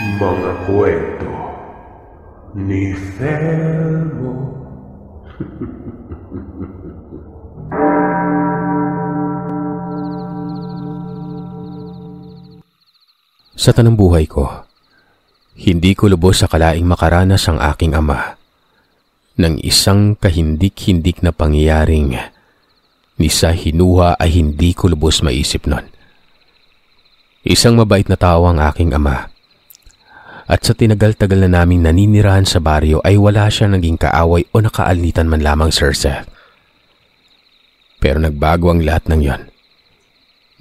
mga kwento ni Thelmo. sa tanang buhay ko, hindi ko lubos sa kalaing makaranas ang aking ama ng isang kahindik-hindik na pangyayaring ni sa hinuha ay hindi ko lubos maisip nun. Isang mabait na tao ang aking ama at sa tinagal-tagal na naming naninirahan sa baryo ay wala siya naging kaaway o nakaalitan man lamang Sir Seth. Pero nagbago ang lahat ng yon.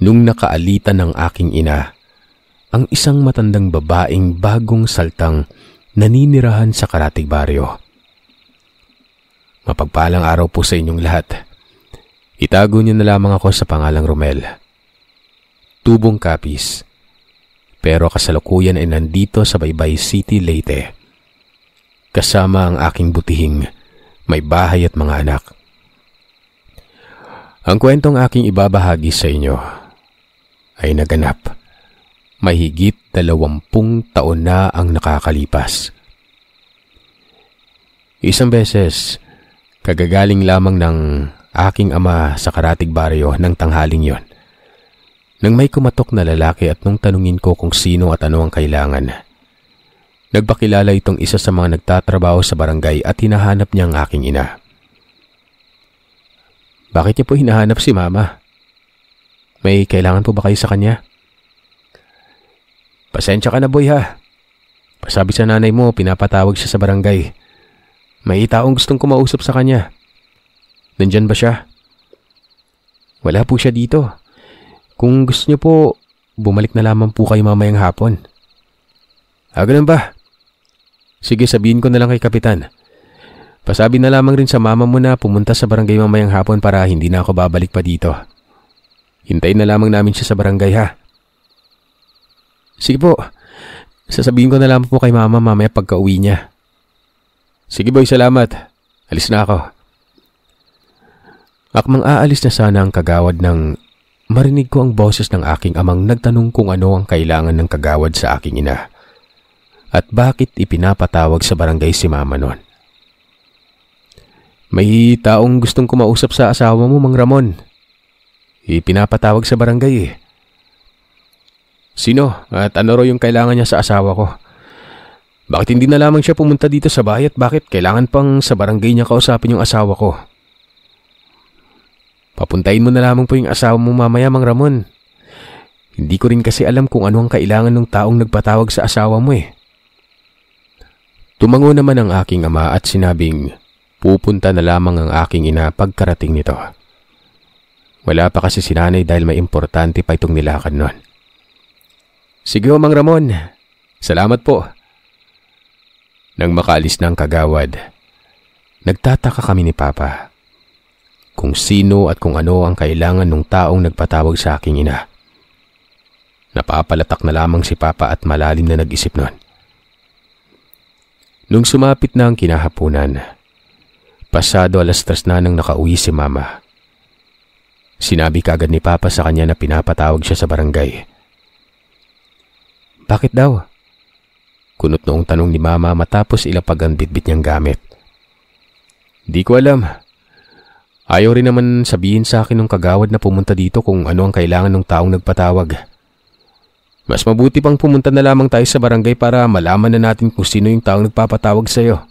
Nung nakaalitan ng aking ina, ang isang matandang babaeng bagong saltang naninirahan sa Karatig Baryo. Mapagpalang araw po sa inyong lahat. Itago niyo na lamang ako sa pangalang Romel. Tubong Kapis pero kasalukuyan ay nandito sa Baybay City, Leyte. Kasama ang aking butihing, may bahay at mga anak. Ang kwentong aking ibabahagi sa inyo ay naganap. Mahigit dalawampung taon na ang nakakalipas. Isang beses, kagagaling lamang ng aking ama sa karatig baryo ng tanghaling yon nang may kumatok na lalaki at nung tanungin ko kung sino at ano ang kailangan. Nagpakilala itong isa sa mga nagtatrabaho sa barangay at hinahanap niya ang aking ina. Bakit niya po hinahanap si mama? May kailangan po ba kayo sa kanya? Pasensya ka na boy ha. Pasabi sa nanay mo, pinapatawag siya sa barangay. May itaong gustong kumausap sa kanya. Nandyan ba siya? Wala po siya dito. Kung gusto niyo po, bumalik na lamang po kayo mamayang hapon. Ah, ganun ba? Sige, sabihin ko na lang kay Kapitan. Pasabi na lamang rin sa mama mo na pumunta sa barangay mamayang hapon para hindi na ako babalik pa dito. Hintayin na lamang namin siya sa barangay ha. Sige po. Sasabihin ko na lamang po kay mama mamaya pagka uwi niya. Sige boy, salamat. Alis na ako. Akmang aalis na sana ang kagawad ng Marinig ko ang boses ng aking amang nagtanong kung ano ang kailangan ng kagawad sa aking ina at bakit ipinapatawag sa barangay si mama noon. May taong gustong kumausap sa asawa mo, Mang Ramon. Ipinapatawag sa barangay eh. Sino at ano raw yung kailangan niya sa asawa ko? Bakit hindi na lamang siya pumunta dito sa bahay at Bakit kailangan pang sa barangay niya kausapin yung asawa ko? Papuntayin mo na lamang po yung asawa mo mamaya, Mang Ramon. Hindi ko rin kasi alam kung ano ang kailangan ng taong nagpatawag sa asawa mo eh. Tumango naman ang aking ama at sinabing, pupunta na lamang ang aking ina pagkarating nito. Wala pa kasi sinanay dahil may importante pa itong nilakan nun. Sige Mang Ramon, salamat po. Nang makalis na kagawad, nagtataka kami ni Papa kung sino at kung ano ang kailangan ng taong nagpatawag sa aking ina. Napapalatak na lamang si Papa at malalim na nag-isip nun. Nung sumapit na ang kinahapunan, pasado alas tres na nang nakauwi si Mama. Sinabi kagad ni Papa sa kanya na pinapatawag siya sa barangay. Bakit daw? Kunot noong tanong ni Mama matapos ilapag ang bitbit niyang gamit. Di ko alam. Ayaw rin naman sabihin sa akin ng kagawad na pumunta dito kung ano ang kailangan ng taong nagpatawag. Mas mabuti pang pumunta na lamang tayo sa barangay para malaman na natin kung sino yung taong nagpapatawag sa'yo.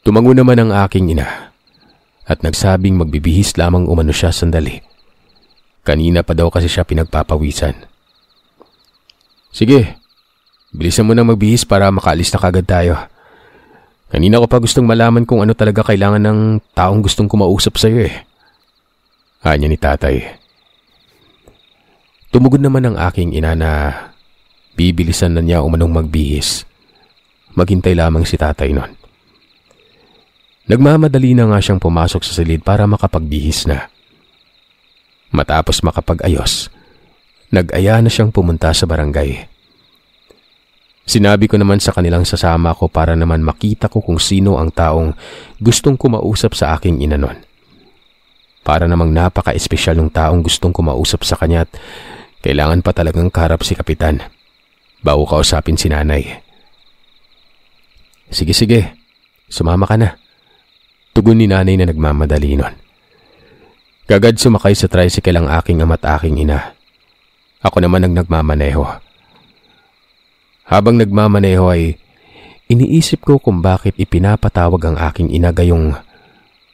Tumango naman ang aking ina at nagsabing magbibihis lamang umano siya sandali. Kanina pa daw kasi siya pinagpapawisan. Sige, bilisan mo na magbihis para makalis na kagad tayo. Kanina ko pa gustong malaman kung ano talaga kailangan ng taong gustong kumausap sa'yo eh. Anya ni tatay. Tumugon naman ang aking ina na bibilisan na niya umanong magbihis. Maghintay lamang si tatay nun. Nagmamadali na nga siyang pumasok sa silid para makapagbihis na. Matapos makapag-ayos, nag-aya na siyang pumunta sa barangay. Sinabi ko naman sa kanilang sasama ko para naman makita ko kung sino ang taong gustong kumausap sa aking ina nun. Para namang napaka-espesyal ng taong gustong kumausap sa kanya at kailangan pa talagang karap si Kapitan bago kausapin si nanay. Sige sige, sumama ka na. Tugon ni nanay na nagmamadali nun. Kagad sumakay sa tricycle ang aking ama at aking ina. Ako naman ang nagmamaneho. Habang nagmamaneho ay iniisip ko kung bakit ipinapatawag ang aking ina gayong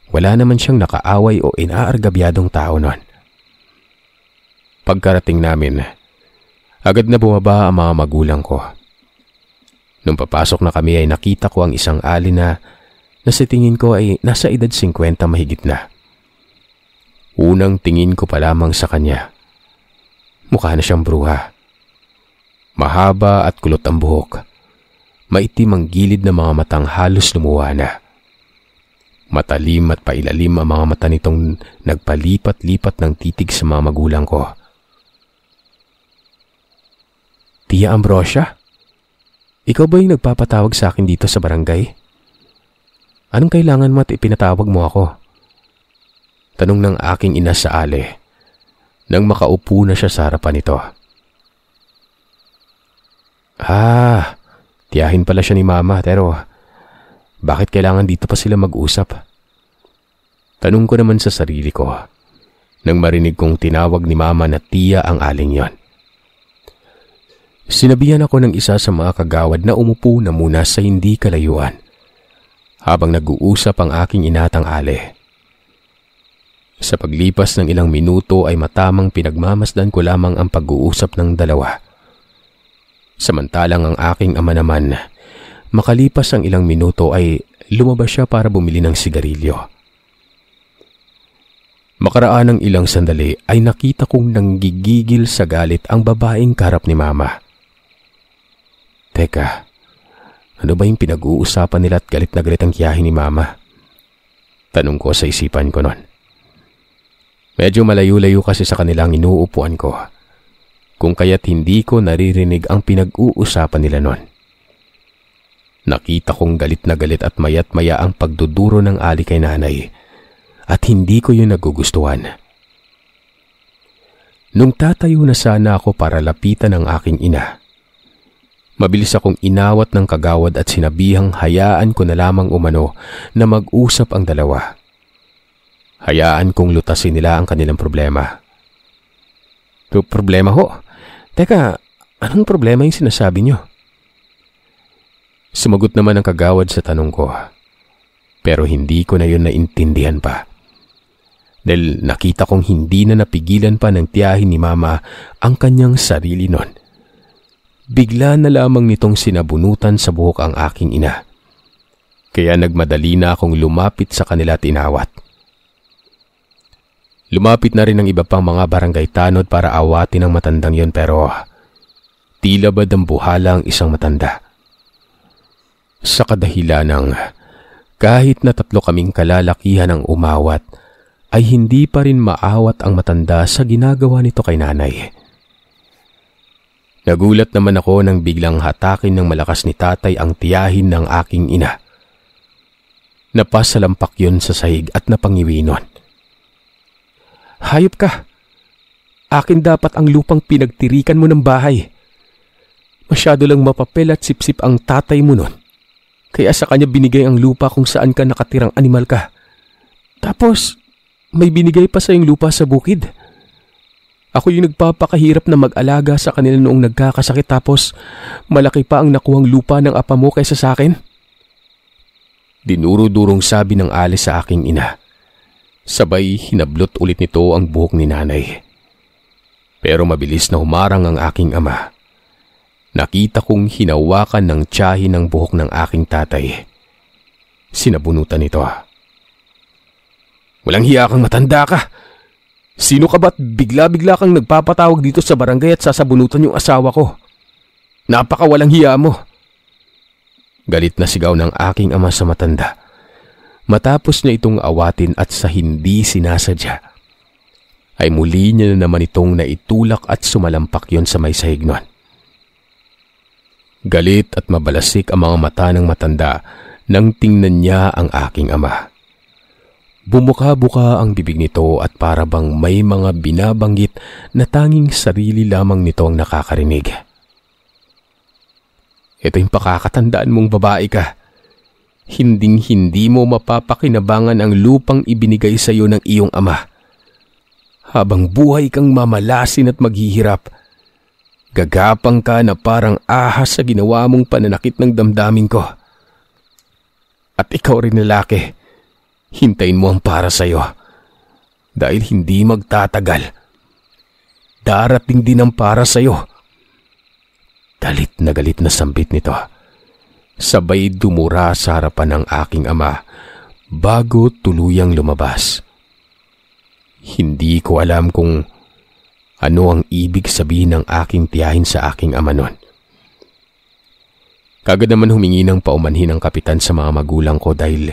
wala naman siyang nakaaway o inaargabyadong tao noon. Pagkarating namin, agad na bumaba ang mga magulang ko. Nung papasok na kami ay nakita ko ang isang ali na na sa tingin ko ay nasa edad 50 mahigit na. Unang tingin ko pa lamang sa kanya. Mukha na siyang bruha. Mahaba at kulot ang buhok. Maitim ang gilid ng mga matang halos lumuha na. Matalim at pailalim ang mga mata nitong nagpalipat-lipat ng titig sa mga magulang ko. Tia Ambrosia? Ikaw ba yung nagpapatawag sa akin dito sa barangay? Anong kailangan mo at ipinatawag mo ako? Tanong ng aking ina sa ale. Nang makaupo na siya sa harapan nito. Ah, tiyahin pala siya ni Mama pero bakit kailangan dito pa sila mag-usap? Tanong ko naman sa sarili ko nang marinig kong tinawag ni Mama na tiya ang aling yon. Sinabihan ako ng isa sa mga kagawad na umupo na muna sa hindi kalayuan habang nag-uusap ang aking inatang ale. Sa paglipas ng ilang minuto ay matamang pinagmamasdan ko lamang ang pag-uusap ng dalawa. Samantalang ang aking ama naman, makalipas ang ilang minuto ay lumabas siya para bumili ng sigarilyo. Makaraan ng ilang sandali ay nakita kong nanggigigil sa galit ang babaeng karap ni Mama. Teka, ano ba yung pinag-uusapan nila at galit na galit ang kiyahin ni Mama? Tanong ko sa isipan ko noon. Medyo malayo-layo kasi sa kanilang inuupuan ko kung kaya't hindi ko naririnig ang pinag-uusapan nila noon. Nakita kong galit na galit at mayat maya ang pagduduro ng ali kay nanay at hindi ko yun nagugustuhan. Nung tatayo na sana ako para lapitan ang aking ina, mabilis akong inawat ng kagawad at sinabihang hayaan ko na lamang umano na mag-usap ang dalawa. Hayaan kong lutasin nila ang kanilang problema. P problema ho. Teka, anong problema yung sinasabi nyo? Sumagot naman ang kagawad sa tanong ko. Pero hindi ko na yun naintindihan pa. Dahil nakita kong hindi na napigilan pa ng tiyahin ni Mama ang kanyang sarili nun. Bigla na lamang nitong sinabunutan sa buhok ang aking ina. Kaya nagmadali na akong lumapit sa kanila tinawat. Lumapit na rin ang iba pang mga barangay tanod para awatin ang matandang yon pero tila ba dambuhala ang isang matanda. Sa kadahilan ng kahit na tatlo kaming kalalakihan ang umawat, ay hindi pa rin maawat ang matanda sa ginagawa nito kay nanay. Nagulat naman ako nang biglang hatakin ng malakas ni tatay ang tiyahin ng aking ina. Napasalampak yon sa sahig at napangiwi nun. Hayop ka. Akin dapat ang lupang pinagtirikan mo ng bahay. Masyado lang mapapel at sipsip ang tatay mo nun. Kaya sa kanya binigay ang lupa kung saan ka nakatirang animal ka. Tapos, may binigay pa sa yung lupa sa bukid. Ako yung nagpapakahirap na mag-alaga sa kanila noong nagkakasakit tapos malaki pa ang nakuhang lupa ng apa mo kaysa sa akin. Dinuro-durong sabi ng alis sa aking ina. Sabay hinablot ulit nito ang buhok ni nanay. Pero mabilis na humarang ang aking ama. Nakita kong hinawakan ng tiyahin ang buhok ng aking tatay. Sinabunutan nito. Walang hiya kang matanda ka! Sino ka ba't bigla-bigla kang nagpapatawag dito sa barangay at sasabunutan yung asawa ko? Napaka walang hiya mo! Galit na sigaw ng aking ama sa matanda matapos niya itong awatin at sa hindi sinasadya, ay muli niya na naman itong naitulak at sumalampak yon sa may sahig nun. Galit at mabalasik ang mga mata ng matanda nang tingnan niya ang aking ama. Bumuka-buka ang bibig nito at para bang may mga binabanggit na tanging sarili lamang nito ang nakakarinig. Ito yung pakakatandaan mong babae ka hinding-hindi mo mapapakinabangan ang lupang ibinigay sa iyo ng iyong ama. Habang buhay kang mamalasin at maghihirap, gagapang ka na parang ahas sa ginawa mong pananakit ng damdamin ko. At ikaw rin lalaki, hintayin mo ang para sa iyo. Dahil hindi magtatagal. Darating din ang para sa iyo. Galit na galit na sambit nito. Sabay dumura sa harapan ng aking ama bago tuluyang lumabas. Hindi ko alam kung ano ang ibig sabihin ng aking tiyahin sa aking ama noon. Kagad naman humingi ng paumanhin ang kapitan sa mga magulang ko dahil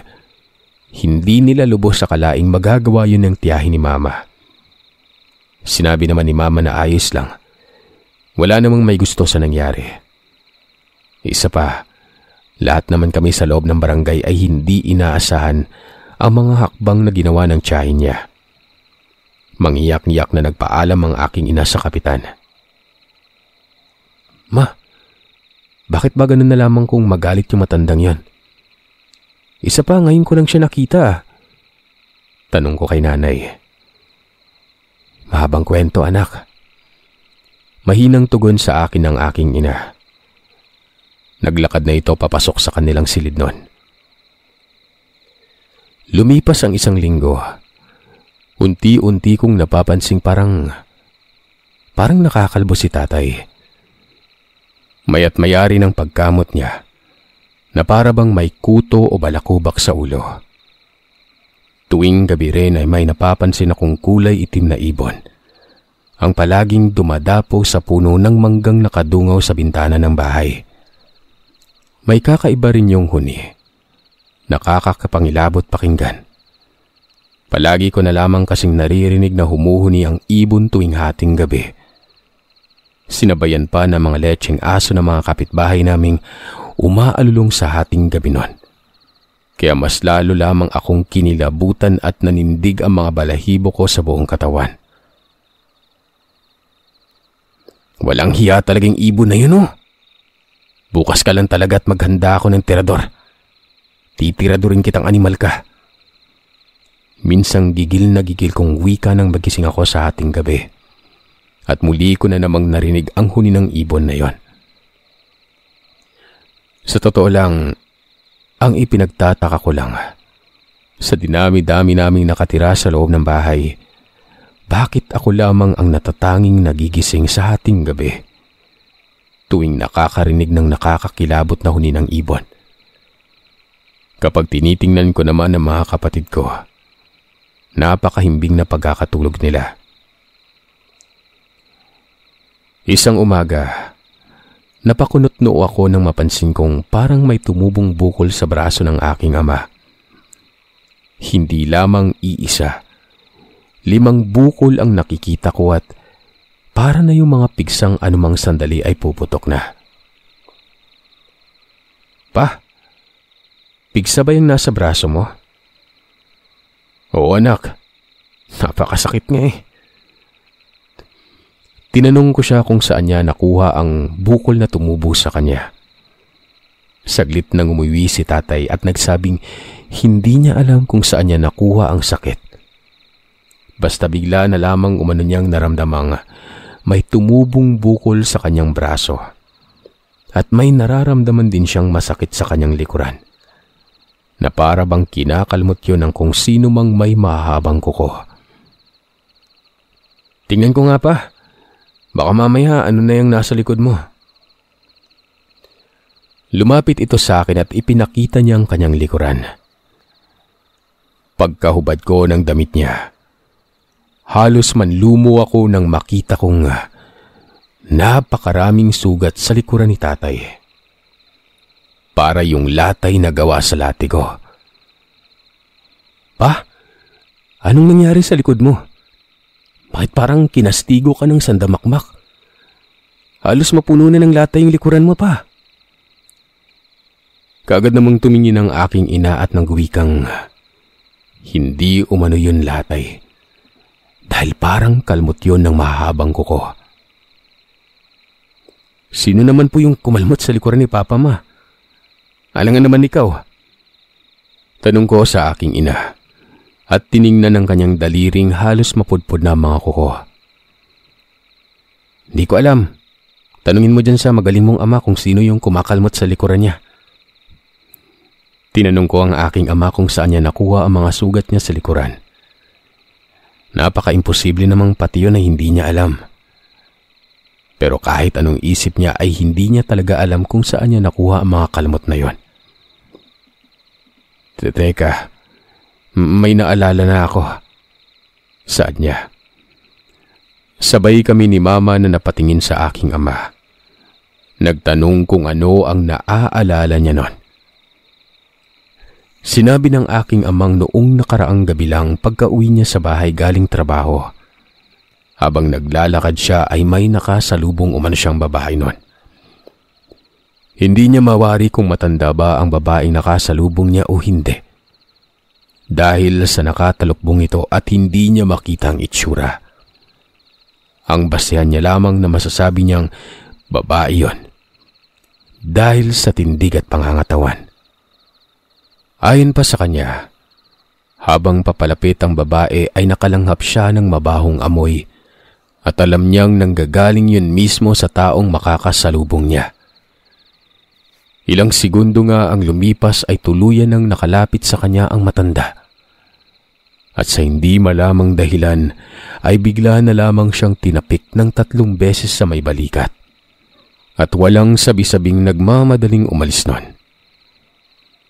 hindi nila lubos sa kalaing magagawa yun ng tiyahin ni mama. Sinabi naman ni mama na ayos lang. Wala namang may gusto sa nangyari. Isa pa, lahat naman kami sa loob ng barangay ay hindi inaasahan ang mga hakbang na ginawa ng tiyahin niya. Mangiyak-ngiyak na nagpaalam ang aking ina sa kapitan. Ma, bakit ba ganun na lamang kung magalit yung matandang yon? Isa pa, ngayon ko lang siya nakita. Tanong ko kay nanay. Mahabang kwento anak. Mahinang tugon sa akin ng aking ina. Naglakad na ito papasok sa kanilang silid noon. Lumipas ang isang linggo. Unti-unti kong napapansing parang... Parang nakakalbo si tatay. Mayat mayari ng pagkamot niya na para bang may kuto o balakubak sa ulo. Tuwing gabi rin ay may napapansin akong kulay itim na ibon ang palaging dumadapo sa puno ng manggang nakadungaw sa bintana ng bahay. May kakaiba rin yung huni. Nakakakapangilabot pakinggan. Palagi ko na lamang kasing naririnig na humuhuni ang ibon tuwing hating gabi. Sinabayan pa ng mga lecheng aso ng mga kapitbahay naming umaalulong sa hating gabi noon. Kaya mas lalo lamang akong kinilabutan at nanindig ang mga balahibo ko sa buong katawan. Walang hiya talagang ibon na yun oh. Bukas ka lang talaga at maghanda ako ng tirador. Titiradorin kitang animal ka. Minsang gigil na gigil kong wika nang magising ako sa ating gabi. At muli ko na namang narinig ang huni ng ibon na yon. Sa totoo lang, ang ipinagtataka ko lang, sa dinami-dami naming nakatira sa loob ng bahay, bakit ako lamang ang natatanging nagigising sa ating gabi? tuwing nakakarinig ng nakakakilabot na huni ng ibon. Kapag tinitingnan ko naman ang mga kapatid ko, napakahimbing na pagkakatulog nila. Isang umaga, napakunot noo ako nang mapansin kong parang may tumubong bukol sa braso ng aking ama. Hindi lamang iisa. Limang bukol ang nakikita ko at para na yung mga pigsang anumang sandali ay puputok na. Pa, pigsa ba yung nasa braso mo? Oo anak, napakasakit nga eh. Tinanong ko siya kung saan niya nakuha ang bukol na tumubo sa kanya. Saglit nang umuwi si tatay at nagsabing hindi niya alam kung saan niya nakuha ang sakit. Basta bigla na lamang umano niyang naramdamang may tumubong bukol sa kanyang braso at may nararamdaman din siyang masakit sa kanyang likuran na para bang kinakalmot yon ng kung sino mang may mahabang kuko. Tingnan ko nga pa. Baka mamaya ano na yung nasa likod mo. Lumapit ito sa akin at ipinakita niya ang kanyang likuran. Pagkahubad ko ng damit niya, halos manlumo ako nang makita kong napakaraming sugat sa likuran ni tatay. Para yung latay na gawa sa latigo. Pa, anong nangyari sa likod mo? Bakit parang kinastigo ka ng sandamakmak? Halos mapuno na ng latay yung likuran mo pa. Kagad namang tumingin ang aking ina at nang guwikang, hindi umano yun latay dahil parang kalmot yon ng mahabang kuko. Sino naman po yung kumalmot sa likuran ni Papa Ma? Alam nga naman ikaw. Tanong ko sa aking ina at tiningnan ng kanyang daliring halos mapudpod na mga kuko. Hindi ko alam. Tanungin mo dyan sa magaling mong ama kung sino yung kumakalmot sa likuran niya. Tinanong ko ang aking ama kung saan niya nakuha ang mga sugat niya sa likuran. Napaka-imposible namang pati yun ay hindi niya alam. Pero kahit anong isip niya ay hindi niya talaga alam kung saan niya nakuha ang mga kalmot na yon. Teka, may naalala na ako. Saad niya. Sabay kami ni mama na napatingin sa aking ama. Nagtanong kung ano ang naaalala niya noon. Sinabi ng aking amang noong nakaraang gabi lang pagka-uwi niya sa bahay galing trabaho. Habang naglalakad siya ay may nakasalubong umano siyang babae noon. Hindi niya mawari kung matanda ba ang babaeng nakasalubong niya o hindi. Dahil sa nakatalukbong ito at hindi niya makita ang itsura. Ang basehan niya lamang na masasabi niyang babae yon. Dahil sa tindig at pangangatawan. Ayon pa sa kanya, habang papalapit ang babae ay nakalanghap siya ng mabahong amoy at alam niyang nanggagaling yun mismo sa taong makakasalubong niya. Ilang segundo nga ang lumipas ay tuluyan ng nakalapit sa kanya ang matanda. At sa hindi malamang dahilan ay bigla na lamang siyang tinapik ng tatlong beses sa may balikat. At walang sabi-sabing nagmamadaling umalis noon.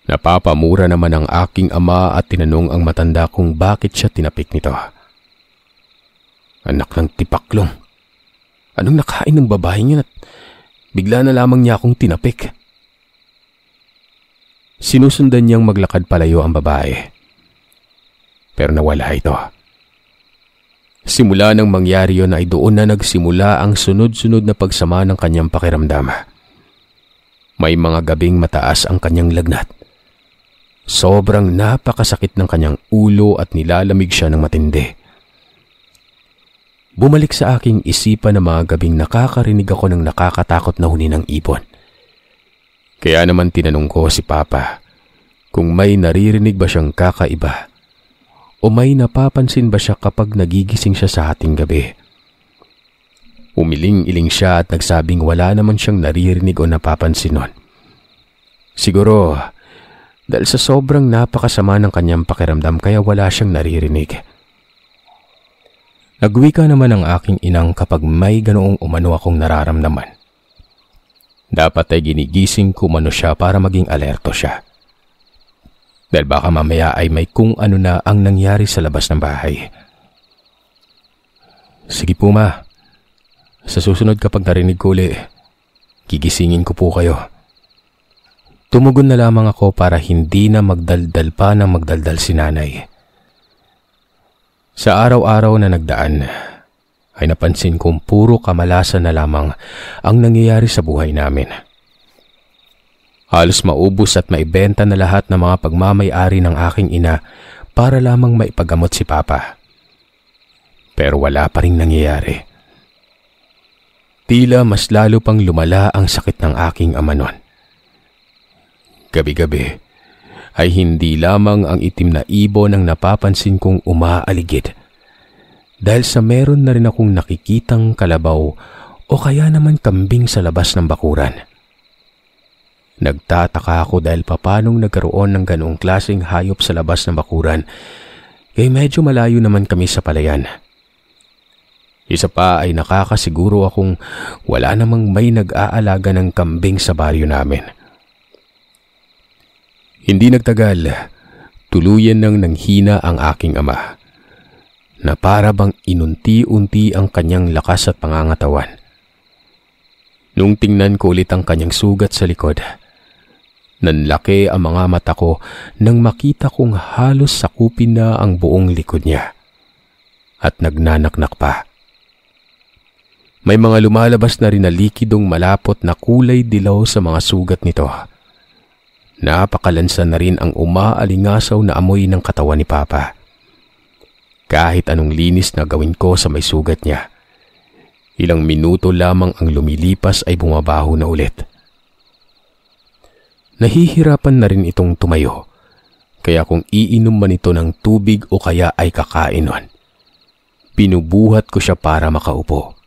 Napapamura naman ang aking ama at tinanong ang matanda kung bakit siya tinapik nito. Anak ng tipaklong. Anong nakain ng babae niya at bigla na lamang niya akong tinapik? Sinusundan niyang maglakad palayo ang babae. Pero nawala ito. Simula nang mangyari yon ay doon na nagsimula ang sunod-sunod na pagsama ng kanyang pakiramdam. May mga gabing mataas ang kanyang lagnat Sobrang napakasakit ng kanyang ulo at nilalamig siya ng matindi. Bumalik sa aking isipan na mga gabing nakakarinig ako ng nakakatakot na huni ng ibon. Kaya naman tinanong ko si Papa kung may naririnig ba siyang kakaiba o may napapansin ba siya kapag nagigising siya sa ating gabi. Umiling-iling siya at nagsabing wala naman siyang naririnig o napapansin nun. Siguro, dahil sa sobrang napakasama ng kanyang pakiramdam kaya wala siyang naririnig. Nagwika naman ang aking inang kapag may ganoong umano akong nararamdaman. Dapat ay ginigising kumano siya para maging alerto siya. Dahil baka mamaya ay may kung ano na ang nangyari sa labas ng bahay. Sige po ma, sa susunod kapag narinig ko uli, gigisingin ko po kayo. Tumugon na lamang ako para hindi na magdaldal pa ng magdaldal si nanay. Sa araw-araw na nagdaan, ay napansin kong puro kamalasan na lamang ang nangyayari sa buhay namin. Halos maubos at maibenta na lahat ng mga pagmamayari ng aking ina para lamang maipagamot si Papa. Pero wala pa rin nangyayari. Tila mas lalo pang lumala ang sakit ng aking ama noon. Gabi-gabi ay hindi lamang ang itim na ibon ang napapansin kong umaaligid. Dahil sa meron na rin akong nakikitang kalabaw o kaya naman kambing sa labas ng bakuran. Nagtataka ako dahil papanong nagkaroon ng ganoong klaseng hayop sa labas ng bakuran kaya medyo malayo naman kami sa palayan. Isa pa ay nakakasiguro akong wala namang may nag-aalaga ng kambing sa baryo namin. Hindi nagtagal, tuluyan nang nanghina ang aking ama na para bang inunti-unti ang kanyang lakas at pangangatawan. Nung tingnan ko ulit ang kanyang sugat sa likod, nanlaki ang mga mata ko nang makita kong halos sakupin na ang buong likod niya at nagnanaknak pa. May mga lumalabas na rin na likidong malapot na kulay dilaw sa mga sugat nito. Napakalansa na rin ang umaalingasaw na amoy ng katawan ni Papa. Kahit anong linis na gawin ko sa may sugat niya, ilang minuto lamang ang lumilipas ay bumabaho na ulit. Nahihirapan na rin itong tumayo, kaya kung iinom man ito ng tubig o kaya ay kakain nun, binubuhat ko siya para makaupo.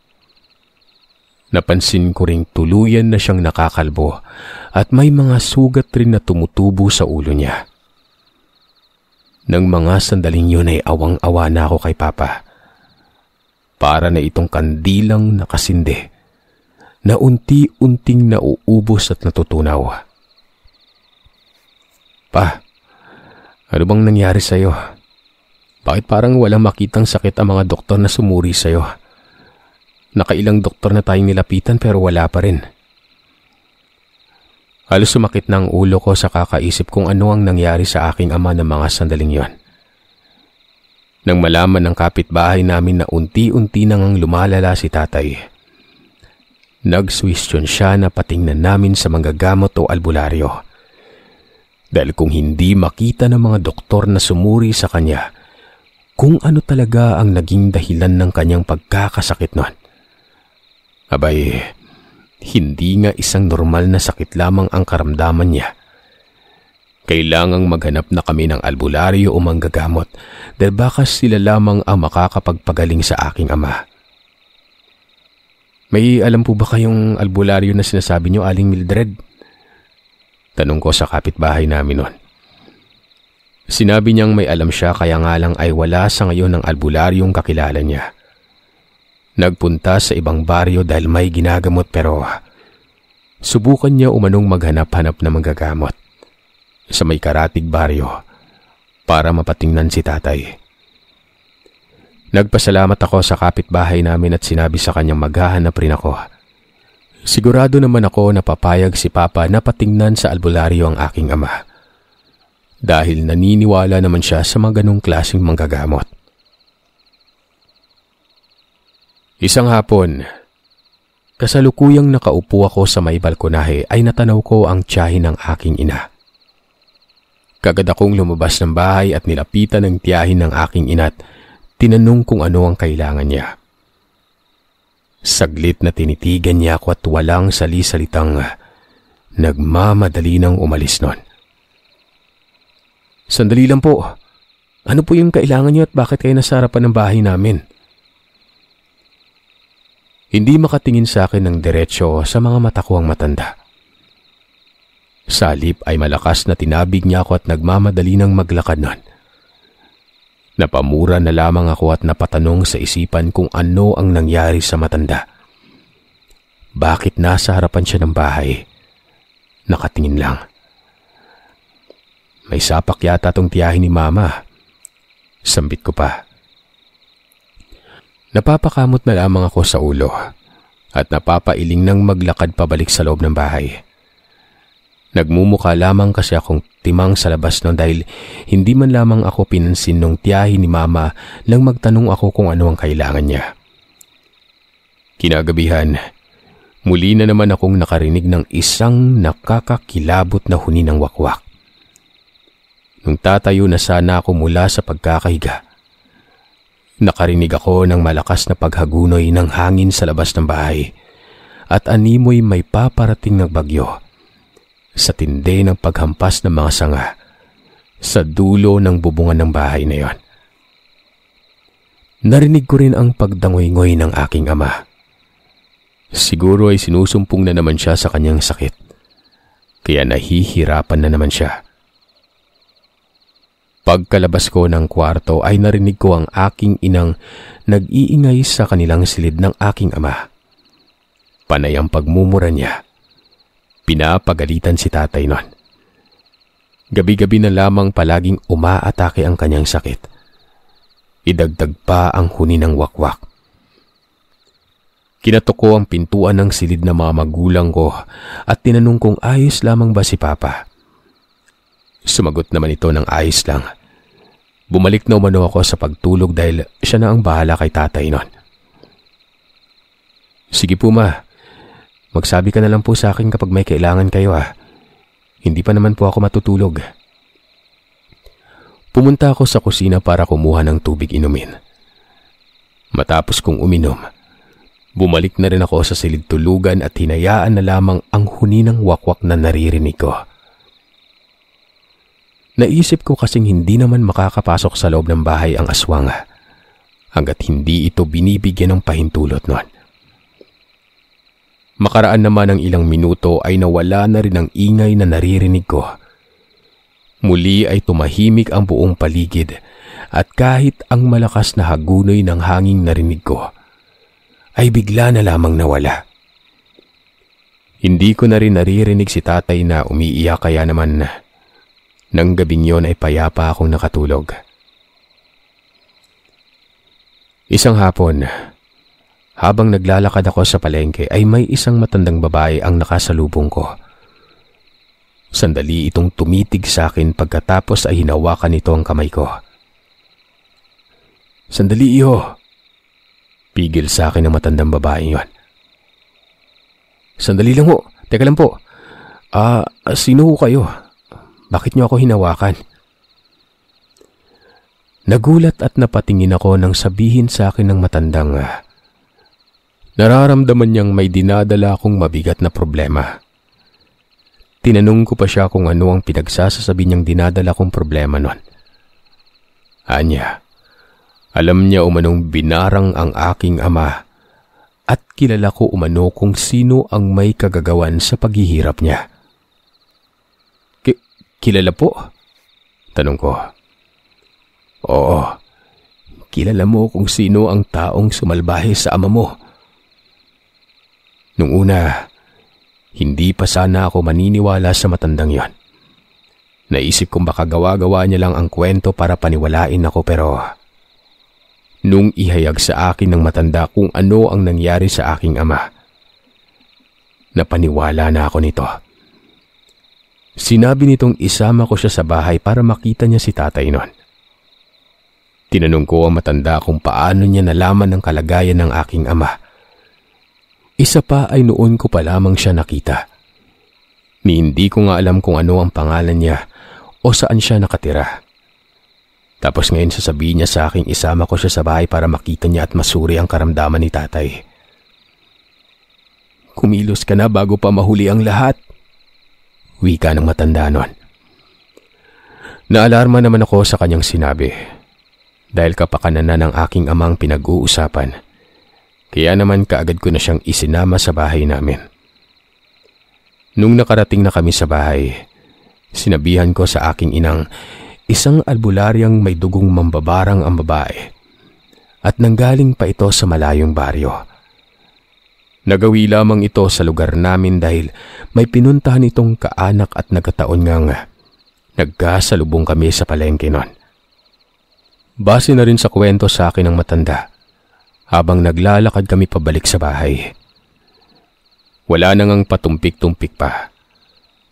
Napansin ko ring tuluyan na siyang nakakalbo at may mga sugat rin na tumutubo sa ulo niya. Nang mga sandaling yun ay awang-awa na ako kay Papa. Para na itong kandilang nakasindi na unti-unting nauubos at natutunaw. Pa, ano bang nangyari sa'yo? Bakit parang walang makitang sakit ang mga doktor na sumuri sa'yo? Nakailang doktor na tayong nilapitan pero wala pa rin. Halos sumakit na ang ulo ko sa kakaisip kung ano ang nangyari sa aking ama ng mga sandaling yon. Nang malaman ng kapitbahay namin na unti-unti nang ang lumalala si tatay. Nagswistyon siya na patingnan namin sa manggagamot o albularyo. Dahil kung hindi makita ng mga doktor na sumuri sa kanya, kung ano talaga ang naging dahilan ng kanyang pagkakasakit noon. Abay, hindi nga isang normal na sakit lamang ang karamdaman niya. Kailangang maghanap na kami ng albularyo o manggagamot dahil baka sila lamang ang makakapagpagaling sa aking ama. May alam po ba kayong albularyo na sinasabi niyo, Aling Mildred? Tanong ko sa kapitbahay namin noon. Sinabi niyang may alam siya kaya nga lang ay wala sa ngayon ang albularyong kakilala niya. Nagpunta sa ibang baryo dahil may ginagamot pero subukan niya umanong maghanap-hanap ng manggagamot sa may karatig baryo para mapatingnan si tatay. Nagpasalamat ako sa kapitbahay namin at sinabi sa kanyang maghahanap rin ako. Sigurado naman ako na papayag si Papa na patingnan sa albularyo ang aking ama. Dahil naniniwala naman siya sa mga ganong klaseng manggagamot. Isang hapon, kasalukuyang nakaupo ako sa may balkonahe ay natanaw ko ang tiyahin ng aking ina. Kagad akong lumabas ng bahay at nilapitan ng tiyahin ng aking ina't tinanong kung ano ang kailangan niya. Saglit na tinitigan niya ako at walang sali-salitang nagmamadali nang umalis nun. Sandali lang po. Ano po yung kailangan niyo at bakit kayo nasa harapan ng bahay namin? Hindi makatingin sa akin ng diretsyo sa mga mata ko ang matanda. Salip ay malakas na tinabig niya ako at nagmamadali ng maglakad nun. Napamura na lamang ako at napatanong sa isipan kung ano ang nangyari sa matanda. Bakit nasa harapan siya ng bahay? Nakatingin lang. May sapak yata tong tiyahin ni mama. Sambit ko pa. Napapakamot na lamang ako sa ulo at napapailing ng maglakad pabalik sa loob ng bahay. Nagmumukha lamang kasi akong timang sa labas noon dahil hindi man lamang ako pinansin nung tiyahin ni mama nang magtanong ako kung ano ang kailangan niya. Kinagabihan, muli na naman akong nakarinig ng isang nakakakilabot na huni ng wakwak. Nung tatayo na sana ako mula sa pagkakahiga, Nakarinig ako ng malakas na paghagunoy ng hangin sa labas ng bahay at animoy may paparating na bagyo sa tindi ng paghampas ng mga sanga sa dulo ng bubungan ng bahay na iyon. Narinig ko rin ang pagdangoy-ngoy ng aking ama. Siguro ay sinusumpong na naman siya sa kanyang sakit. Kaya nahihirapan na naman siya. Pagkalabas ko ng kwarto ay narinig ko ang aking inang nag-iingay sa kanilang silid ng aking ama. Panay ang pagmumura niya. Pinapagalitan si tatay nun. Gabi-gabi na lamang palaging umaatake ang kanyang sakit. Idagdag pa ang huni ng wakwak. Kinatok ko ang pintuan ng silid ng mga magulang ko at tinanong kung ayos lamang ba si Papa. Sumagot naman ito ng ayos lang. Bumalik na umano ako sa pagtulog dahil siya na ang bahala kay tatay nun. Sige po ma, magsabi ka na lang po sa akin kapag may kailangan kayo ah. Hindi pa naman po ako matutulog. Pumunta ako sa kusina para kumuha ng tubig inumin. Matapos kong uminom, bumalik na rin ako sa silid tulugan at hinayaan na lamang ang huni ng wakwak na naririnig ko. Naisip ko kasing hindi naman makakapasok sa loob ng bahay ang aswang ah, hanggat hindi ito binibigyan ng pahintulot noon. Makaraan naman ng ilang minuto ay nawala na rin ang ingay na naririnig ko. Muli ay tumahimik ang buong paligid at kahit ang malakas na hagunoy ng hanging narinig ko ay bigla na lamang nawala. Hindi ko na rin naririnig si tatay na umiiyak kaya naman nang gabing yon ay payapa akong nakatulog. Isang hapon, habang naglalakad ako sa palengke ay may isang matandang babae ang nakasalubong ko. Sandali itong tumitig sa akin pagkatapos ay hinawakan nito ang kamay ko. Sandali iyo! Pigil sa akin ang matandang babae yon. Sandali lang ho. Teka lang po. Ah, sino ho kayo? Bakit niyo ako hinawakan? Nagulat at napatingin ako nang sabihin sa akin ng matandang nararamdaman niyang may dinadala akong mabigat na problema. Tinanong ko pa siya kung ano ang pinagsasasabi niyang dinadala kong problema nun. Anya, alam niya umanong binarang ang aking ama at kilala ko umano kung sino ang may kagagawan sa paghihirap niya. Kilala po? Tanong ko. Oo, kilala mo kung sino ang taong sumalbahe sa ama mo. Nung una, hindi pa sana ako maniniwala sa matandang yon. Naisip kong baka gawa-gawa niya lang ang kwento para paniwalain ako pero... Nung ihayag sa akin ng matanda kung ano ang nangyari sa aking ama, napaniwala na ako nito. Sinabi nitong isama ko siya sa bahay para makita niya si tatay noon. Tinanong ko ang matanda kung paano niya nalaman ang kalagayan ng aking ama. Isa pa ay noon ko pa lamang siya nakita. Ni hindi ko nga alam kung ano ang pangalan niya o saan siya nakatira. Tapos ngayon sasabihin niya sa akin isama ko siya sa bahay para makita niya at masuri ang karamdaman ni tatay. Kumilos ka na bago pa mahuli ang lahat. Wika ng matanda nun. Naalarma naman ako sa kanyang sinabi dahil kapakanan na ng aking amang pinag-uusapan. Kaya naman kaagad ko na siyang isinama sa bahay namin. Nung nakarating na kami sa bahay, sinabihan ko sa aking inang isang albularyang may dugong mambabarang ang babae at nanggaling pa ito sa malayong baryo. Nagawi lamang ito sa lugar namin dahil may pinuntahan itong kaanak at nagkataon ngang nagkasalubong kami sa palengke noon. Base na rin sa kwento sa akin ng matanda habang naglalakad kami pabalik sa bahay. Wala nang ang patumpik-tumpik pa.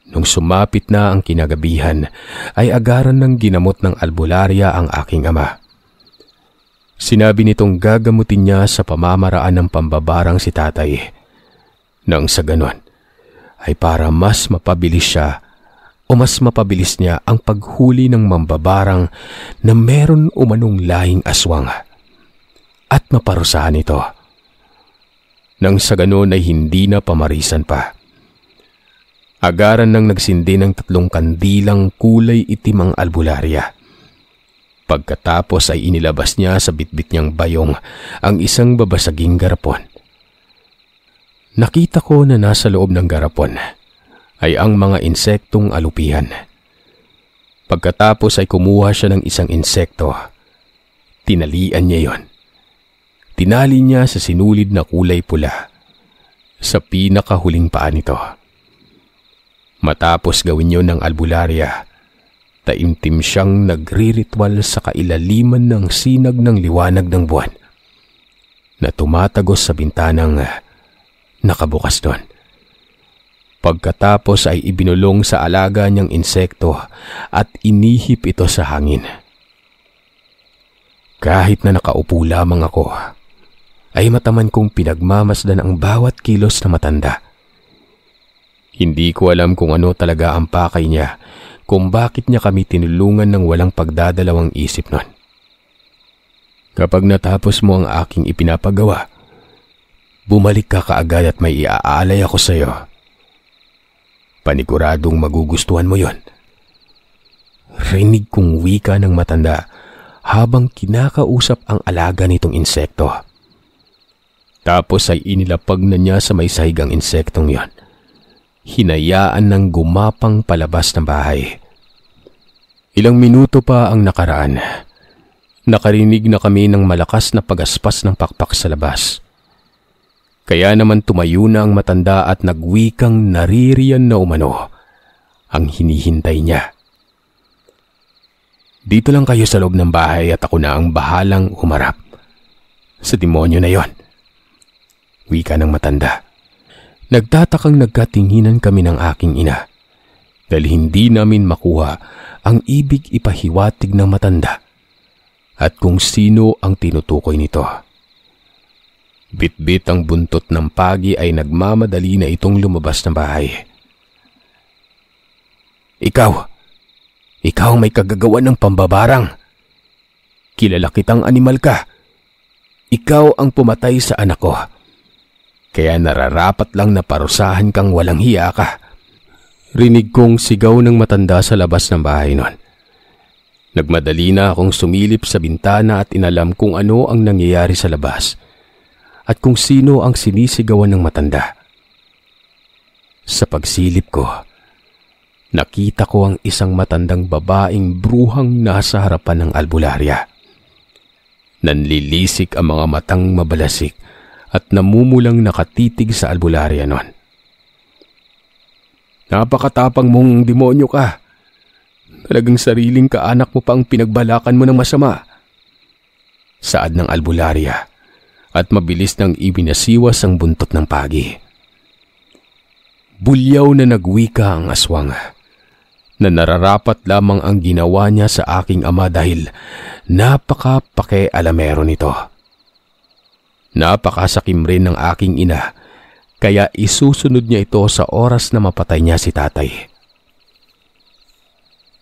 Nung sumapit na ang kinagabihan ay agaran ng ginamot ng albularya ang aking ama. Sinabi nitong gagamutin niya sa pamamaraan ng pambabarang si tatay. Nang sa ganon, ay para mas mapabilis siya o mas mapabilis niya ang paghuli ng mambabarang na meron umanong laing aswang at maparusahan ito. Nang sa ganon ay hindi na pamarisan pa. Agaran nang nagsindi ng tatlong kandilang kulay itim ang albularya. Pagkatapos ay inilabas niya sa bitbit niyang bayong ang isang babasaging garapon. Nakita ko na nasa loob ng garapon ay ang mga insektong alupihan. Pagkatapos ay kumuha siya ng isang insekto. Tinalian niya yon. Tinali niya sa sinulid na kulay pula sa pinakahuling paa nito. Matapos gawin yon ng albularya, Taimtim siyang nagriritwal sa kailaliman ng sinag ng liwanag ng buwan na tumatagos sa bintanang nakabukas doon. Pagkatapos ay ibinulong sa alaga niyang insekto at inihip ito sa hangin. Kahit na nakaupo lamang ako, ay mataman kong pinagmamasdan ang bawat kilos na matanda. Hindi ko alam kung ano talaga ang pakay niya kung bakit niya kami tinulungan ng walang pagdadalawang isip nun. Kapag natapos mo ang aking ipinapagawa, bumalik ka kaagad at may iaalay ako sa iyo. Paniguradong magugustuhan mo yon. Rinig kong wika ng matanda habang kinakausap ang alaga nitong insekto. Tapos ay inilapag na niya sa may sahigang insektong yon. Hinayaan ng gumapang palabas ng bahay. Ilang minuto pa ang nakaraan. Nakarinig na kami ng malakas na pagaspas ng pakpak sa labas. Kaya naman tumayo na ang matanda at nagwikang naririyan na umano ang hinihintay niya. Dito lang kayo sa loob ng bahay at ako na ang bahalang umarap. Sa demonyo na yon. Wika ng matanda. Nagtatakang nagkatinginan kami ng aking ina dahil hindi namin makuha ang ibig ipahiwatig ng matanda at kung sino ang tinutukoy nito. Bitbit ang buntot ng pagi ay nagmamadali na itong lumabas ng bahay. Ikaw! Ikaw may kagagawa ng pambabarang! Kilala kitang animal ka! Ikaw ang pumatay sa anak ko. Kaya nararapat lang na parusahan kang walang hiya ka rinig kong sigaw ng matanda sa labas ng bahay nun. Nagmadali na akong sumilip sa bintana at inalam kung ano ang nangyayari sa labas at kung sino ang sinisigawan ng matanda. Sa pagsilip ko, nakita ko ang isang matandang babaeng bruhang nasa harapan ng albularya. Nanlilisik ang mga matang mabalasik at namumulang nakatitig sa albularya nun. Napakatapang mong demonyo ka. Talagang sariling kaanak mo pa ang pinagbalakan mo ng masama. Saad ng albularia at mabilis nang ibinasiwas ang buntot ng pagi. Bulyaw na nagwika ang aswang na nararapat lamang ang ginawa niya sa aking ama dahil napaka alamero nito. Napakasakim rin ng aking ina kaya isusunod niya ito sa oras na mapatay niya si tatay.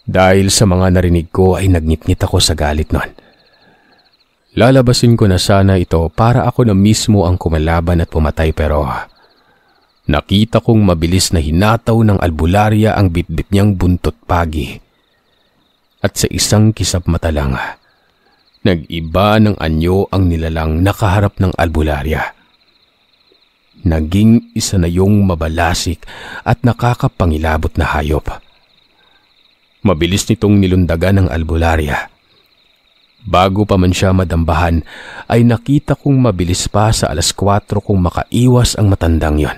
Dahil sa mga narinig ko ay nagngitngit ako sa galit noon. Lalabasin ko na sana ito para ako na mismo ang kumalaban at pumatay pero nakita kong mabilis na hinataw ng albularya ang bitbit niyang buntot pagi. At sa isang kisap mata lang, nag-iba ng anyo ang nilalang nakaharap ng albularya. Naging isa na yung mabalasik at nakakapangilabot na hayop. Mabilis nitong nilundagan ang albularya. Bago pa man siya madambahan, ay nakita kong mabilis pa sa alas 4 kung makaiwas ang matandang yon.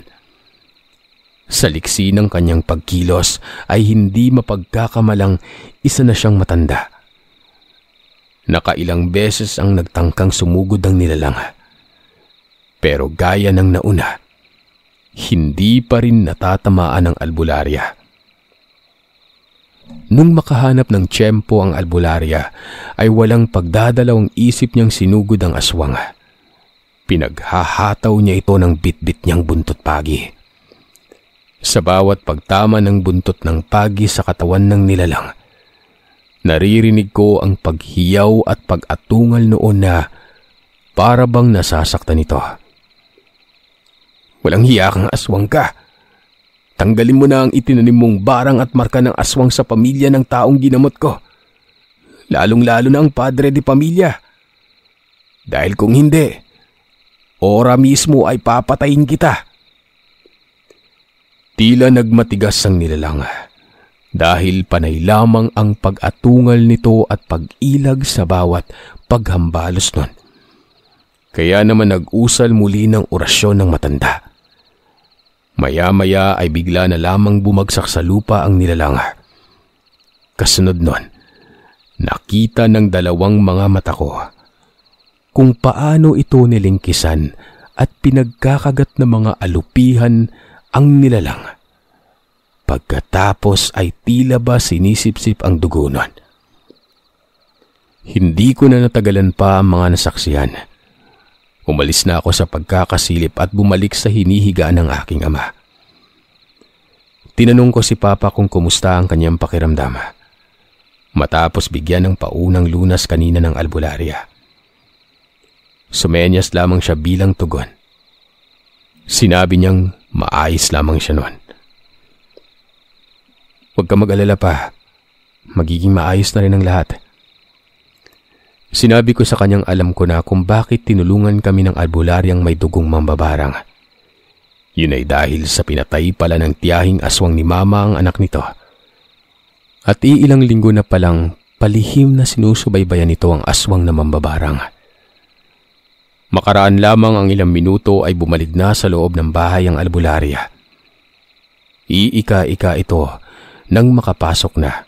Sa liksi ng kanyang pagkilos ay hindi mapagkakamalang isa na siyang matanda. Nakailang beses ang nagtangkang sumugod ang nilalang. Pero gaya ng nauna, hindi pa rin natatamaan ng albularya. Nung makahanap ng tiyempo ang albularya, ay walang pagdadalawang isip niyang sinugod ang aswang. Pinaghahataw niya ito ng bitbit niyang buntot pagi. Sa bawat pagtama ng buntot ng pagi sa katawan ng nilalang, naririnig ko ang paghiyaw at pag-atungal noon na para bang nasasaktan ito. Walang hiya kang aswang ka. Tanggalin mo na ang itinanim mong barang at marka ng aswang sa pamilya ng taong ginamot ko. Lalong-lalo na ang padre di pamilya. Dahil kung hindi, ora mismo ay papatayin kita. Tila nagmatigas ang nilalang dahil panay lamang ang pag-atungal nito at pag-ilag sa bawat paghambalos nun. Kaya naman nag-usal muli ng orasyon ng matanda. Maya-maya ay bigla na lamang bumagsak sa lupa ang nilalangar. Kasunod nun, nakita ng dalawang mga mata ko kung paano ito nilingkisan at pinagkakagat ng mga alupihan ang nilalang. Pagkatapos ay tila ba sinisipsip ang dugo nun. Hindi ko na natagalan pa ang mga nasaksiyan Umalis na ako sa pagkakasilip at bumalik sa hinihiga ng aking ama. Tinanong ko si Papa kung kumusta ang kanyang pakiramdam. Matapos bigyan ng paunang lunas kanina ng albularya. Sumenyas lamang siya bilang tugon. Sinabi niyang maayos lamang siya noon. Huwag ka mag-alala pa. Magiging maayos na rin ang lahat. Sinabi ko sa kanyang alam ko na kung bakit tinulungan kami ng albularyang may dugong mambabarang. Yun ay dahil sa pinatay pala ng tiyahing aswang ni mama ang anak nito. At iilang linggo na palang palihim na sinusubaybayan nito ang aswang na mambabarang. Makaraan lamang ang ilang minuto ay bumalik na sa loob ng bahay ang albularya. Iika-ika ito nang makapasok na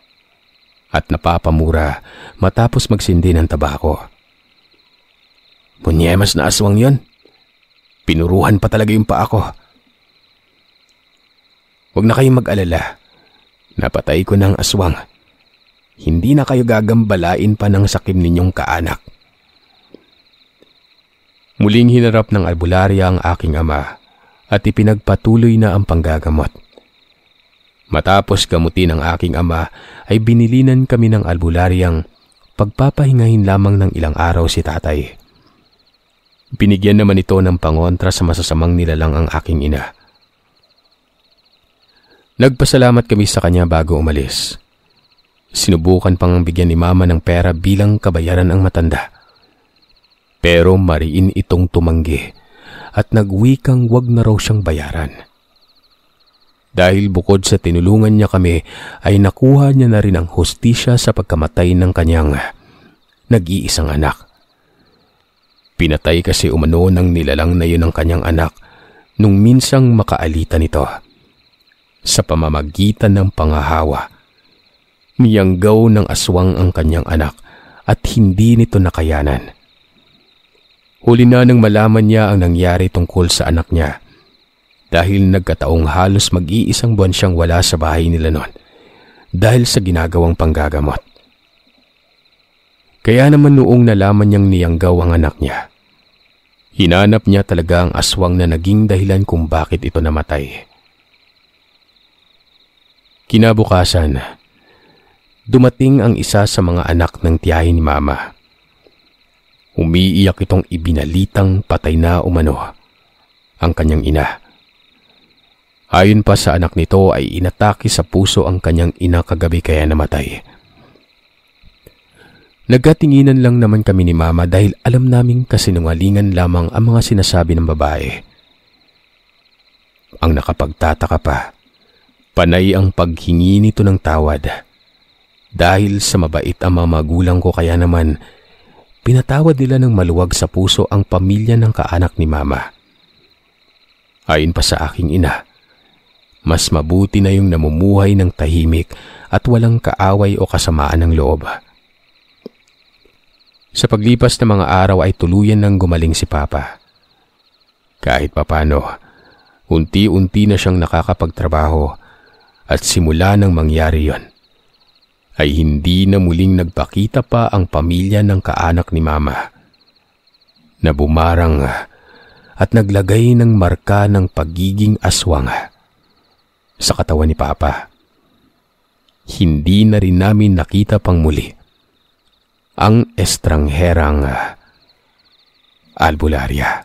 at napapamura matapos magsindi ng tabako. Munyemas na aswang yon. Pinuruhan pa talaga yung paako. ko. Huwag na kayong mag-alala. Napatay ko ng aswang. Hindi na kayo gagambalain pa ng sakim ninyong kaanak. Muling hinarap ng albularya ang aking ama at ipinagpatuloy na ang panggagamot. Matapos gamutin ang aking ama ay binilinan kami ng albularyang pagpapahingahin lamang ng ilang araw si tatay. Binigyan naman ito ng pangontra sa masasamang nilalang ang aking ina. Nagpasalamat kami sa kanya bago umalis. Sinubukan pang bigyan ni mama ng pera bilang kabayaran ang matanda. Pero mariin itong tumanggi at nagwikang wag na raw siyang bayaran dahil bukod sa tinulungan niya kami ay nakuha niya na rin ang hostisya sa pagkamatay ng kanyang nag-iisang anak. Pinatay kasi umano ng nilalang na yun ang kanyang anak nung minsang makaalita nito. Sa pamamagitan ng pangahawa, niyanggaw ng aswang ang kanyang anak at hindi nito nakayanan. Huli na nang malaman niya ang nangyari tungkol sa anak niya dahil nagkataong halos mag-iisang buwan siyang wala sa bahay nila noon dahil sa ginagawang panggagamot. Kaya naman noong nalaman niyang niyanggaw ang anak niya, hinanap niya talaga ang aswang na naging dahilan kung bakit ito namatay. Kinabukasan, dumating ang isa sa mga anak ng tiyahin ni Mama. Umiiyak itong ibinalitang patay na umano ang kanyang ina. Ayon pa sa anak nito ay inatake sa puso ang kanyang ina kagabi kaya namatay. Nagkatinginan lang naman kami ni mama dahil alam naming kasinungalingan lamang ang mga sinasabi ng babae. Ang nakapagtataka pa, panay ang paghingi nito ng tawad. Dahil sa mabait ang mga magulang ko kaya naman, pinatawad nila ng maluwag sa puso ang pamilya ng kaanak ni mama. Ayon pa sa aking ina, mas mabuti na yung namumuhay ng tahimik at walang kaaway o kasamaan ng loob. Sa paglipas ng mga araw ay tuluyan nang gumaling si Papa. Kahit papano, unti-unti na siyang nakakapagtrabaho at simula nang mangyari yon ay hindi na muling nagpakita pa ang pamilya ng kaanak ni Mama na bumarang at naglagay ng marka ng pagiging aswang sa katawan ni Papa. Hindi na rin namin nakita pang muli ang estrangherang ah, albularya.